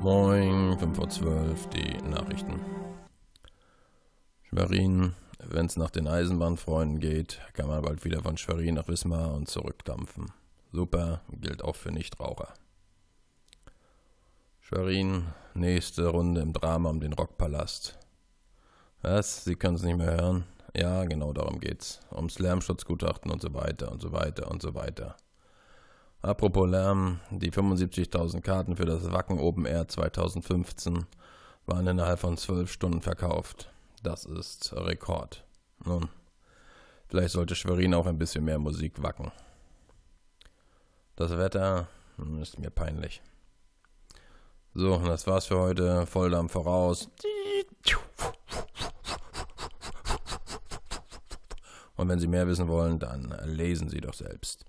Moin, 5.12 Uhr, die Nachrichten. Schwerin, wenn es nach den Eisenbahnfreunden geht, kann man bald wieder von Schwerin nach Wismar und zurückdampfen. Super, gilt auch für Nichtraucher. Schwerin, nächste Runde im Drama um den Rockpalast. Was? Sie können es nicht mehr hören? Ja, genau darum geht's. Um slam und so weiter und so weiter und so weiter. Apropos Lärm, die 75.000 Karten für das Wacken Open Air 2015 waren innerhalb von 12 Stunden verkauft. Das ist Rekord. Nun, vielleicht sollte Schwerin auch ein bisschen mehr Musik wacken. Das Wetter hm, ist mir peinlich. So, das war's für heute. Volldampf voraus. Und wenn Sie mehr wissen wollen, dann lesen Sie doch selbst.